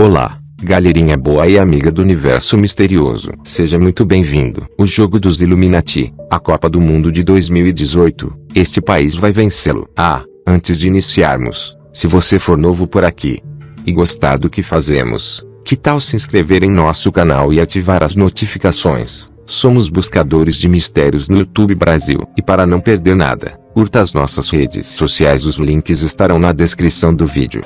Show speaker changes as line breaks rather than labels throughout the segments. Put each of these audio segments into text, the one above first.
Olá, galerinha boa e amiga do universo misterioso. Seja muito bem-vindo. O jogo dos Illuminati, a Copa do Mundo de 2018. Este país vai vencê-lo. Ah, antes de iniciarmos, se você for novo por aqui e gostar do que fazemos, que tal se inscrever em nosso canal e ativar as notificações? Somos buscadores de mistérios no YouTube Brasil. E para não perder nada, curta as nossas redes sociais, os links estarão na descrição do vídeo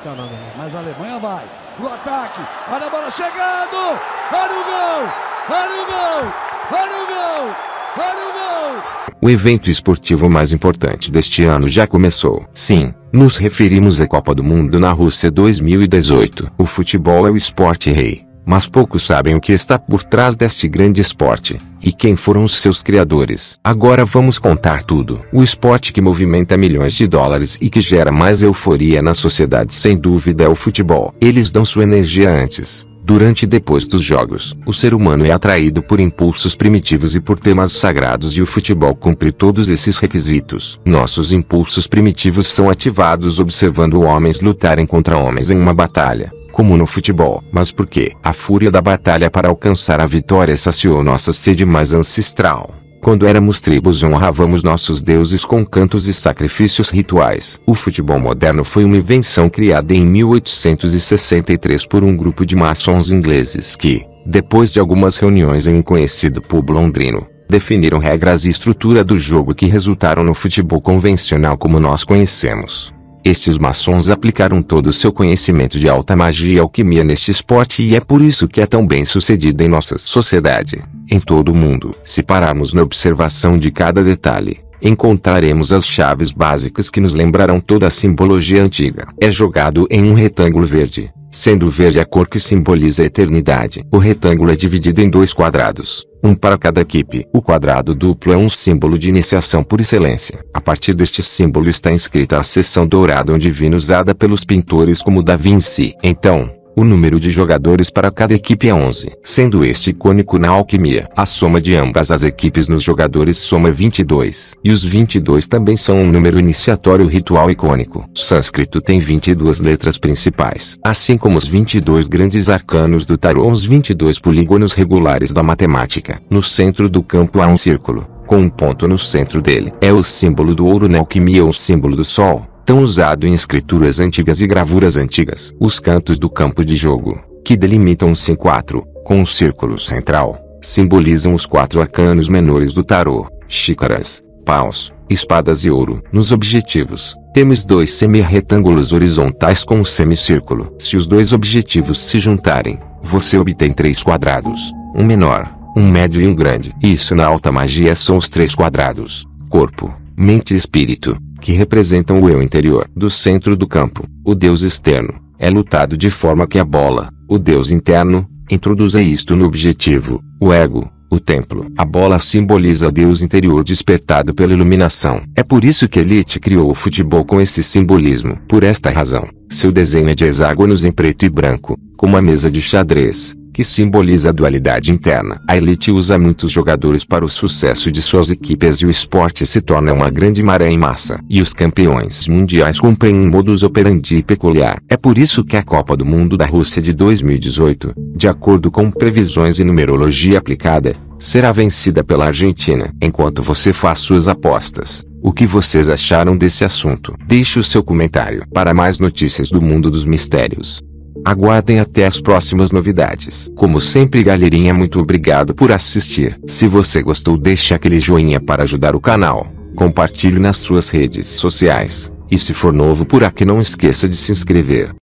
chegando! Olha o gol! Olha o gol! Olha o gol! Olha o gol! O evento esportivo mais importante deste ano já começou. Sim, nos referimos à Copa do Mundo na Rússia 2018. O futebol é o esporte rei mas poucos sabem o que está por trás deste grande esporte e quem foram os seus criadores. Agora vamos contar tudo. O esporte que movimenta milhões de dólares e que gera mais euforia na sociedade, sem dúvida, é o futebol. Eles dão sua energia antes, Durante e depois dos jogos, o ser humano é atraído por impulsos primitivos e por temas sagrados e o futebol cumpre todos esses requisitos. Nossos impulsos primitivos são ativados observando homens lutarem contra homens em uma batalha como no futebol. Mas por que? A fúria da batalha para alcançar a vitória saciou nossa sede mais ancestral. Quando éramos tribos honravamos nossos deuses com cantos e sacrifícios rituais. O futebol moderno foi uma invenção criada em 1863 por um grupo de maçons ingleses que, depois de algumas reuniões em um conhecido pub londrino, definiram regras e estrutura do jogo que resultaram no futebol convencional como nós conhecemos. Estes maçons aplicaram todo o seu conhecimento de alta magia e alquimia neste esporte e é por isso que é tão bem sucedido em nossa sociedade em todo o mundo. Se pararmos na observação de cada detalhe, encontraremos as chaves básicas que nos lembrarão toda a simbologia antiga. É jogado em um retângulo verde, sendo verde a cor que simboliza a eternidade. O retângulo é dividido em dois quadrados, um para cada equipe. O quadrado duplo é um símbolo de iniciação por excelência. A partir deste símbolo está inscrita a seção dourada onde vinha usada pelos pintores como Da Vinci. Então, o número de jogadores para cada equipe é 11, sendo este icônico na alquimia. A soma de ambas as equipes nos jogadores soma 22, e os 22 também são um número iniciatório ritual icônico. Sânscrito tem 22 letras principais, assim como os 22 grandes arcanos do tarô, os 22 polígonos regulares da matemática. No centro do campo há um círculo, com um ponto no centro dele. É o símbolo do ouro na alquimia ou o símbolo do sol tão usado em escrituras antigas e gravuras antigas. Os cantos do campo de jogo, que delimitam um C4, com um círculo central, simbolizam os quatro arcanos menores do tarô: xícaras, paus, espadas e ouro. Nos objetivos, temos dois semi-retângulos horizontais com um semicírculo. Se os dois objetivos se juntarem, você obtém três quadrados: um menor, um médio e um grande. Isso na alta magia são os três quadrados: corpo, mente e espírito que representam o eu interior. Do centro do campo, o Deus externo é lutado de forma que a bola, o Deus interno, introduza isto no objetivo, o ego, o templo. A bola simboliza o Deus interior despertado pela iluminação. É por isso que Elite criou o futebol com esse simbolismo. Por esta razão, seu desenho é de hexágonos em preto e branco, como a mesa de xadrez que simboliza a dualidade interna. A elite usa muitos jogadores para o sucesso de suas equipes e o esporte se torna uma grande maré em massa. E os campeões mundiais cumprem um modus operandi peculiar. É por isso que a Copa do Mundo da Rússia de 2018, de acordo com previsões e numerologia aplicada, será vencida pela Argentina. Enquanto você faz suas apostas, o que vocês acharam desse assunto? Deixe o seu comentário. Para mais notícias do mundo dos mistérios, Aguardem até as próximas novidades. Como sempre, galerinha, muito obrigado por assistir. Se você gostou, deixe aquele joinha para ajudar o canal. Compartilhe nas suas redes sociais. E se for novo por aqui, não esqueça de se inscrever.